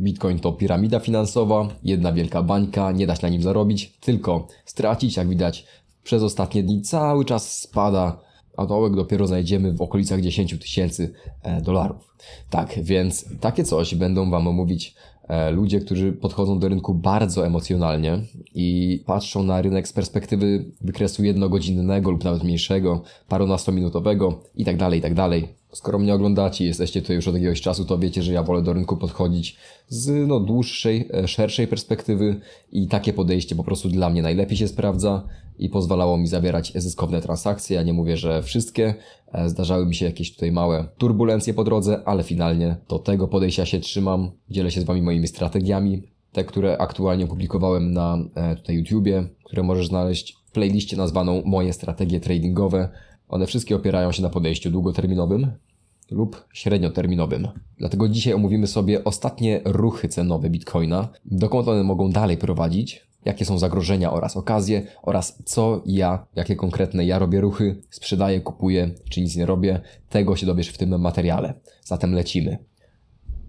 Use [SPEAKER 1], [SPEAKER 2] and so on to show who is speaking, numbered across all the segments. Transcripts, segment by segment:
[SPEAKER 1] Bitcoin to piramida finansowa, jedna wielka bańka, nie da się na nim zarobić, tylko stracić, jak widać, przez ostatnie dni cały czas spada, a dołek dopiero znajdziemy w okolicach 10 tysięcy e, dolarów. Tak, więc takie coś będą Wam omówić e, ludzie, którzy podchodzą do rynku bardzo emocjonalnie i patrzą na rynek z perspektywy wykresu jednogodzinnego lub nawet mniejszego, parunastominutowego itd., tak itd. Tak Skoro mnie oglądacie jesteście tutaj już od jakiegoś czasu, to wiecie, że ja wolę do rynku podchodzić z no, dłuższej, e, szerszej perspektywy i takie podejście po prostu dla mnie najlepiej się sprawdza i pozwalało mi zawierać zyskowne transakcje. Ja nie mówię, że wszystkie, e, zdarzały mi się jakieś tutaj małe turbulencje po drodze, ale finalnie do tego podejścia się trzymam. Dzielę się z Wami moimi strategiami, te, które aktualnie opublikowałem na e, tutaj YouTubie, które możesz znaleźć w playliście nazwaną Moje strategie tradingowe. One wszystkie opierają się na podejściu długoterminowym lub średnioterminowym. Dlatego dzisiaj omówimy sobie ostatnie ruchy cenowe Bitcoina, dokąd one mogą dalej prowadzić, jakie są zagrożenia oraz okazje oraz co ja, jakie konkretne ja robię ruchy, sprzedaję, kupuję czy nic nie robię. Tego się dowiesz w tym materiale. Zatem lecimy.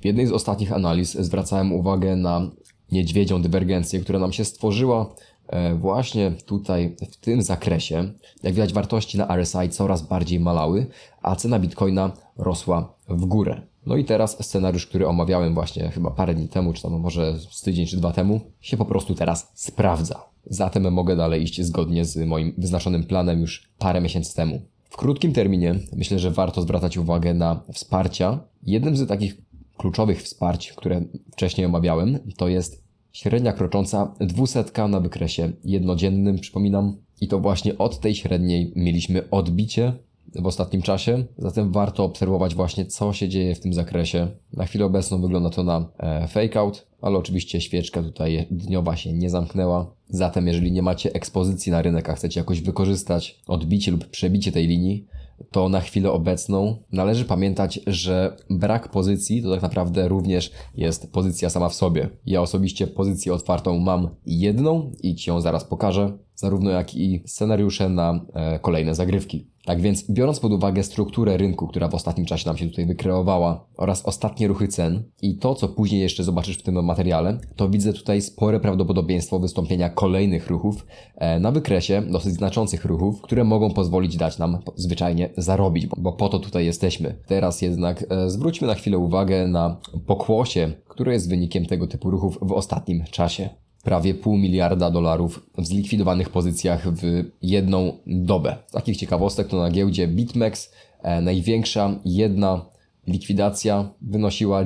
[SPEAKER 1] W jednej z ostatnich analiz zwracałem uwagę na niedźwiedzią dywergencję, która nam się stworzyła E, właśnie tutaj w tym zakresie, jak widać, wartości na RSI coraz bardziej malały, a cena bitcoina rosła w górę. No i teraz scenariusz, który omawiałem właśnie chyba parę dni temu, czy tam może z tydzień czy dwa temu, się po prostu teraz sprawdza. Zatem mogę dalej iść zgodnie z moim wyznaczonym planem już parę miesięcy temu. W krótkim terminie myślę, że warto zwracać uwagę na wsparcia. Jednym z takich kluczowych wsparć, które wcześniej omawiałem, to jest Średnia krocząca dwusetka na wykresie jednodziennym, przypominam. I to właśnie od tej średniej mieliśmy odbicie w ostatnim czasie, zatem warto obserwować właśnie co się dzieje w tym zakresie. Na chwilę obecną wygląda to na e, fake out, ale oczywiście świeczka tutaj dniowa się nie zamknęła. Zatem jeżeli nie macie ekspozycji na rynek, a chcecie jakoś wykorzystać odbicie lub przebicie tej linii, to na chwilę obecną należy pamiętać, że brak pozycji to tak naprawdę również jest pozycja sama w sobie. Ja osobiście pozycję otwartą mam jedną i Ci ją zaraz pokażę zarówno jak i scenariusze na e, kolejne zagrywki. Tak więc, biorąc pod uwagę strukturę rynku, która w ostatnim czasie nam się tutaj wykreowała, oraz ostatnie ruchy cen i to, co później jeszcze zobaczysz w tym materiale, to widzę tutaj spore prawdopodobieństwo wystąpienia kolejnych ruchów e, na wykresie dosyć znaczących ruchów, które mogą pozwolić dać nam zwyczajnie zarobić, bo po to tutaj jesteśmy. Teraz jednak e, zwróćmy na chwilę uwagę na pokłosie, które jest wynikiem tego typu ruchów w ostatnim czasie prawie pół miliarda dolarów w zlikwidowanych pozycjach w jedną dobę. Z takich ciekawostek to na giełdzie BitMEX e, największa jedna likwidacja wynosiła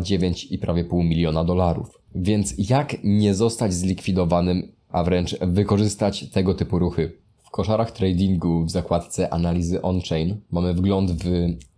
[SPEAKER 1] i prawie pół miliona dolarów. Więc jak nie zostać zlikwidowanym, a wręcz wykorzystać tego typu ruchy? W koszarach tradingu w zakładce analizy on-chain mamy wgląd w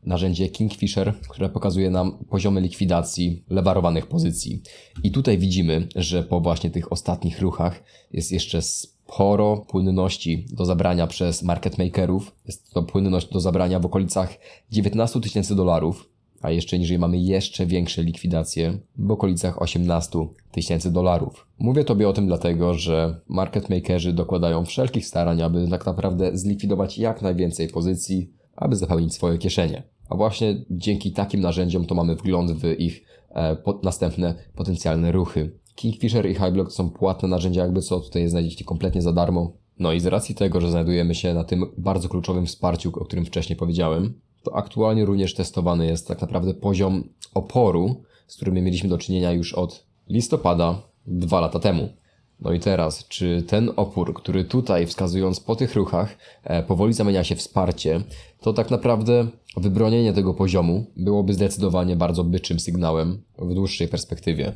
[SPEAKER 1] narzędzie Kingfisher, które pokazuje nam poziomy likwidacji lewarowanych pozycji. I tutaj widzimy, że po właśnie tych ostatnich ruchach jest jeszcze sporo płynności do zabrania przez market makerów. Jest to płynność do zabrania w okolicach 19 tysięcy dolarów, a jeszcze niżej mamy jeszcze większe likwidacje w okolicach 18 tysięcy dolarów. Mówię Tobie o tym dlatego, że market makerzy dokładają wszelkich starań, aby tak naprawdę zlikwidować jak najwięcej pozycji, aby zapełnić swoje kieszenie. A właśnie dzięki takim narzędziom to mamy wgląd w ich e, następne potencjalne ruchy. Kingfisher i Highblock są płatne narzędzia, jakby co tutaj znajdziecie kompletnie za darmo. No i z racji tego, że znajdujemy się na tym bardzo kluczowym wsparciu, o którym wcześniej powiedziałem, to aktualnie również testowany jest tak naprawdę poziom oporu, z którym mieliśmy do czynienia już od listopada dwa lata temu. No i teraz, czy ten opór, który tutaj wskazując po tych ruchach, e, powoli zamienia się w wsparcie, to tak naprawdę wybronienie tego poziomu byłoby zdecydowanie bardzo byczym sygnałem w dłuższej perspektywie.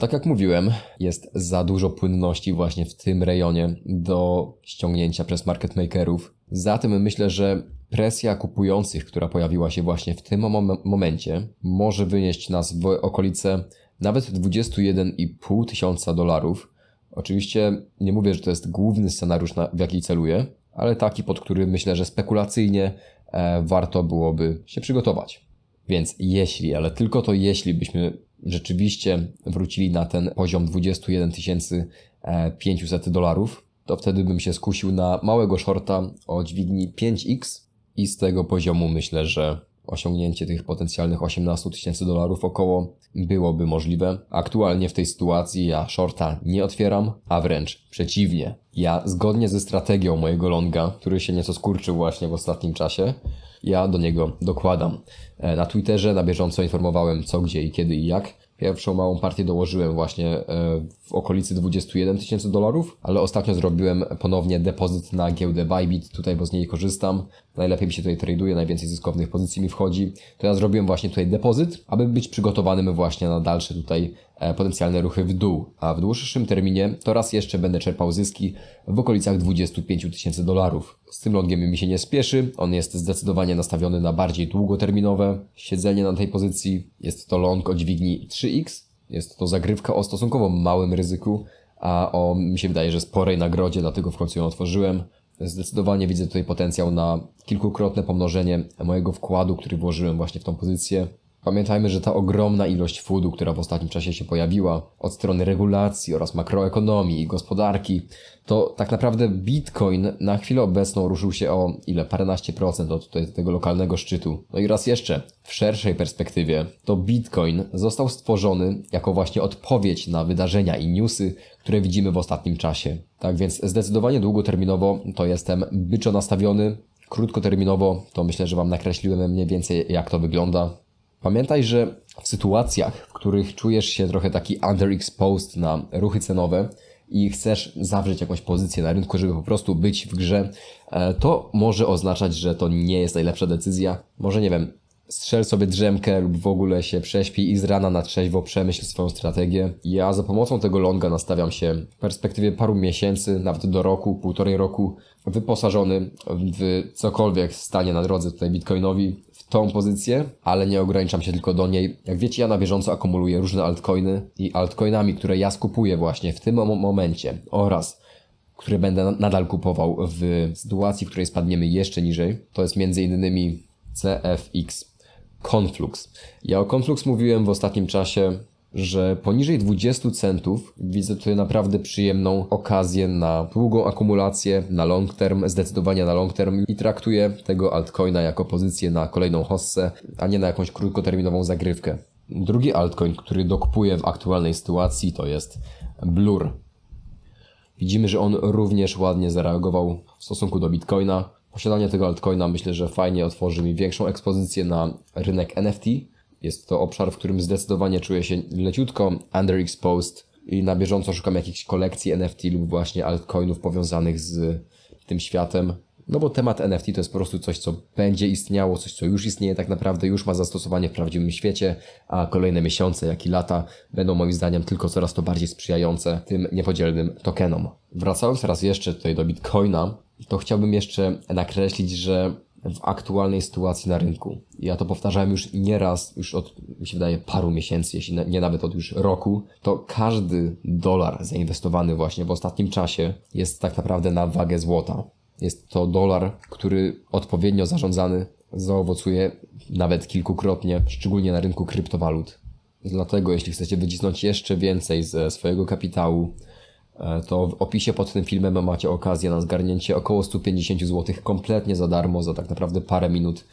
[SPEAKER 1] Tak jak mówiłem, jest za dużo płynności właśnie w tym rejonie do ściągnięcia przez market makerów. Zatem myślę, że presja kupujących, która pojawiła się właśnie w tym mom momencie, może wynieść nas w okolice nawet 21,5 tysiąca dolarów. Oczywiście nie mówię, że to jest główny scenariusz, na, w jaki celuję, ale taki, pod który myślę, że spekulacyjnie e, warto byłoby się przygotować. Więc jeśli, ale tylko to jeśli byśmy rzeczywiście wrócili na ten poziom 21 500 e, dolarów, to wtedy bym się skusił na małego shorta o dźwigni 5x i z tego poziomu myślę, że osiągnięcie tych potencjalnych 18 tysięcy dolarów około byłoby możliwe. Aktualnie w tej sytuacji ja shorta nie otwieram, a wręcz przeciwnie. Ja zgodnie ze strategią mojego longa, który się nieco skurczył właśnie w ostatnim czasie, ja do niego dokładam. E, na Twitterze na bieżąco informowałem co, gdzie i kiedy i jak. Pierwszą małą partię dołożyłem właśnie e, w okolicy 21 tysięcy dolarów, ale ostatnio zrobiłem ponownie depozyt na giełdę Bybit, tutaj bo z niej korzystam. Najlepiej mi się tutaj traduje, najwięcej zyskownych pozycji mi wchodzi. To ja zrobiłem właśnie tutaj depozyt, aby być przygotowanym właśnie na dalsze tutaj E, potencjalne ruchy w dół, a w dłuższym terminie to raz jeszcze będę czerpał zyski w okolicach 25 tysięcy dolarów. Z tym longiem mi się nie spieszy, on jest zdecydowanie nastawiony na bardziej długoterminowe siedzenie na tej pozycji. Jest to long o dźwigni 3x, jest to zagrywka o stosunkowo małym ryzyku, a o, mi się wydaje, że sporej nagrodzie, dlatego w końcu ją otworzyłem. Zdecydowanie widzę tutaj potencjał na kilkukrotne pomnożenie mojego wkładu, który włożyłem właśnie w tą pozycję. Pamiętajmy, że ta ogromna ilość foodu, która w ostatnim czasie się pojawiła od strony regulacji oraz makroekonomii i gospodarki, to tak naprawdę Bitcoin na chwilę obecną ruszył się o ile paręnaście procent od tutaj tego lokalnego szczytu. No i raz jeszcze, w szerszej perspektywie, to Bitcoin został stworzony jako właśnie odpowiedź na wydarzenia i newsy, które widzimy w ostatnim czasie. Tak więc zdecydowanie długoterminowo to jestem byczo nastawiony, krótkoterminowo to myślę, że Wam nakreśliłem mniej więcej jak to wygląda. Pamiętaj, że w sytuacjach, w których czujesz się trochę taki underexposed na ruchy cenowe i chcesz zawrzeć jakąś pozycję na rynku, żeby po prostu być w grze, e, to może oznaczać, że to nie jest najlepsza decyzja. Może nie wiem, strzel sobie drzemkę lub w ogóle się prześpi i z rana na trzeźwo przemyśl swoją strategię. Ja za pomocą tego longa nastawiam się w perspektywie paru miesięcy, nawet do roku, półtorej roku, wyposażony w cokolwiek stanie na drodze tutaj bitcoinowi w tą pozycję, ale nie ograniczam się tylko do niej. Jak wiecie, ja na bieżąco akumuluję różne altcoiny i altcoinami, które ja skupuję właśnie w tym momencie oraz które będę nadal kupował w sytuacji, w której spadniemy jeszcze niżej. To jest między innymi CFX Konflux. Ja o Konflux mówiłem w ostatnim czasie, że poniżej 20 centów widzę tutaj naprawdę przyjemną okazję na długą akumulację, na long term, zdecydowanie na long term i traktuję tego altcoina jako pozycję na kolejną hossę, a nie na jakąś krótkoterminową zagrywkę. Drugi altcoin, który dokupuję w aktualnej sytuacji to jest Blur. Widzimy, że on również ładnie zareagował w stosunku do Bitcoina. Posiadanie tego altcoina myślę, że fajnie otworzy mi większą ekspozycję na rynek NFT. Jest to obszar, w którym zdecydowanie czuję się leciutko underexposed i na bieżąco szukam jakichś kolekcji NFT lub właśnie altcoinów powiązanych z tym światem. No bo temat NFT to jest po prostu coś, co będzie istniało, coś, co już istnieje tak naprawdę, już ma zastosowanie w prawdziwym świecie, a kolejne miesiące, jak i lata będą moim zdaniem tylko coraz to bardziej sprzyjające tym niepodzielnym tokenom. Wracając raz jeszcze tutaj do Bitcoina, to chciałbym jeszcze nakreślić, że w aktualnej sytuacji na rynku. Ja to powtarzałem już nieraz, już od, mi się wydaje, paru miesięcy, jeśli nie nawet od już roku, to każdy dolar zainwestowany właśnie w ostatnim czasie jest tak naprawdę na wagę złota. Jest to dolar, który odpowiednio zarządzany zaowocuje nawet kilkukrotnie, szczególnie na rynku kryptowalut. Dlatego, jeśli chcecie wycisnąć jeszcze więcej ze swojego kapitału, E, to w opisie pod tym filmem macie okazję na zgarnięcie około 150 zł kompletnie za darmo, za tak naprawdę parę minut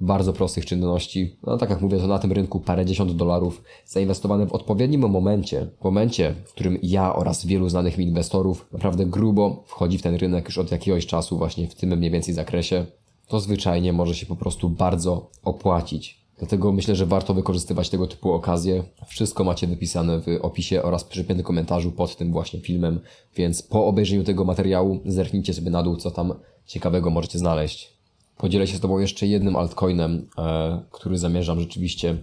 [SPEAKER 1] bardzo prostych czynności. No tak jak mówię, to na tym rynku parędziesiąt dolarów zainwestowane w odpowiednim momencie, w momencie, w którym ja oraz wielu znanych mi inwestorów naprawdę grubo wchodzi w ten rynek już od jakiegoś czasu właśnie w tym mniej więcej zakresie, to zwyczajnie może się po prostu bardzo opłacić. Dlatego myślę, że warto wykorzystywać tego typu okazje. Wszystko macie wypisane w opisie oraz przypiętym komentarzu pod tym właśnie filmem, więc po obejrzeniu tego materiału zerknijcie sobie na dół, co tam ciekawego możecie znaleźć. Podzielę się z Tobą jeszcze jednym altcoinem, e, który zamierzam rzeczywiście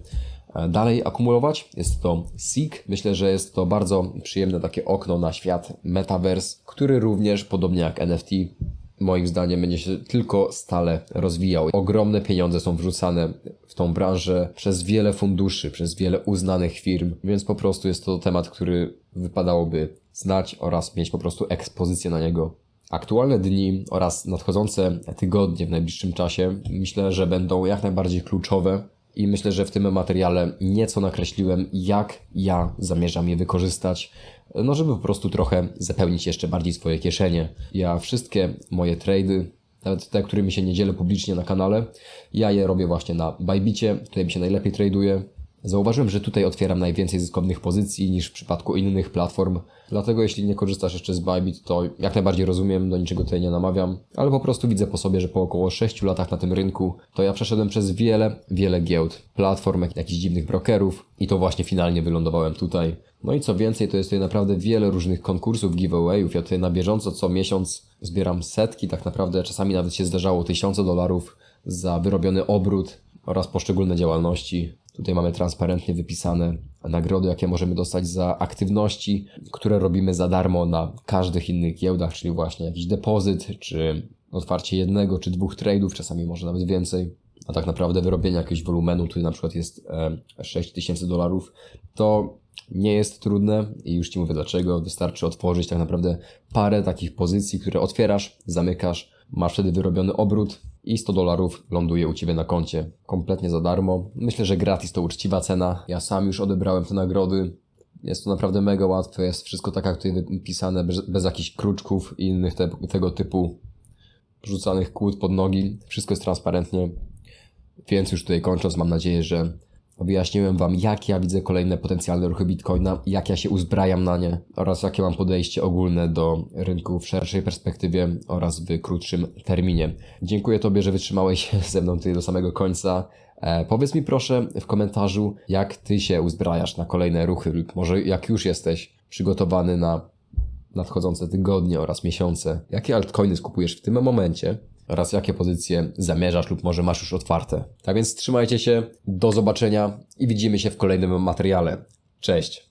[SPEAKER 1] e, dalej akumulować. Jest to SIG. Myślę, że jest to bardzo przyjemne takie okno na świat metaverse, który również, podobnie jak NFT, moim zdaniem będzie się tylko stale rozwijał. Ogromne pieniądze są wrzucane w tą branżę przez wiele funduszy, przez wiele uznanych firm, więc po prostu jest to temat, który wypadałoby znać oraz mieć po prostu ekspozycję na niego. Aktualne dni oraz nadchodzące tygodnie w najbliższym czasie myślę, że będą jak najbardziej kluczowe i myślę, że w tym materiale nieco nakreśliłem, jak ja zamierzam je wykorzystać, no żeby po prostu trochę zapełnić jeszcze bardziej swoje kieszenie. Ja wszystkie moje trady, nawet te, którymi się nie dzielę publicznie na kanale, ja je robię właśnie na Bybitcie, tutaj mi się najlepiej traduje, Zauważyłem, że tutaj otwieram najwięcej zyskownych pozycji niż w przypadku innych platform, dlatego jeśli nie korzystasz jeszcze z Bybit, to jak najbardziej rozumiem, do niczego tutaj nie namawiam, ale po prostu widzę po sobie, że po około 6 latach na tym rynku, to ja przeszedłem przez wiele, wiele giełd, platform, jakichś dziwnych brokerów i to właśnie finalnie wylądowałem tutaj. No i co więcej, to jest tutaj naprawdę wiele różnych konkursów, giveawayów. Ja tutaj na bieżąco co miesiąc zbieram setki, tak naprawdę czasami nawet się zdarzało tysiące dolarów za wyrobiony obrót oraz poszczególne działalności. Tutaj mamy transparentnie wypisane nagrody, jakie możemy dostać za aktywności, które robimy za darmo na każdych innych giełdach, czyli właśnie jakiś depozyt, czy otwarcie jednego, czy dwóch tradeów, czasami może nawet więcej. A tak naprawdę wyrobienie jakiegoś wolumenu, tutaj na przykład jest 6000 e, dolarów, to nie jest trudne i już Ci mówię dlaczego. Wystarczy otworzyć tak naprawdę parę takich pozycji, które otwierasz, zamykasz, masz wtedy wyrobiony obrót i 100 dolarów ląduje u Ciebie na koncie. Kompletnie za darmo. Myślę, że gratis to uczciwa cena. Ja sam już odebrałem te nagrody. Jest to naprawdę mega łatwe, jest wszystko tak jak tutaj pisane, bez, bez jakichś kruczków i innych te, tego typu rzucanych kłód pod nogi. Wszystko jest transparentnie. Więc już tutaj kończąc, mam nadzieję, że Wyjaśniłem Wam, jak ja widzę kolejne potencjalne ruchy Bitcoina, jak ja się uzbrajam na nie oraz jakie mam podejście ogólne do rynku w szerszej perspektywie oraz w krótszym terminie. Dziękuję Tobie, że wytrzymałeś ze mną tutaj do samego końca. E, powiedz mi proszę w komentarzu, jak Ty się uzbrajasz na kolejne ruchy lub może jak już jesteś przygotowany na nadchodzące tygodnie oraz miesiące. Jakie altcoiny skupujesz w tym momencie? oraz jakie pozycje zamierzasz lub może masz już otwarte. Tak więc trzymajcie się, do zobaczenia i widzimy się w kolejnym materiale. Cześć!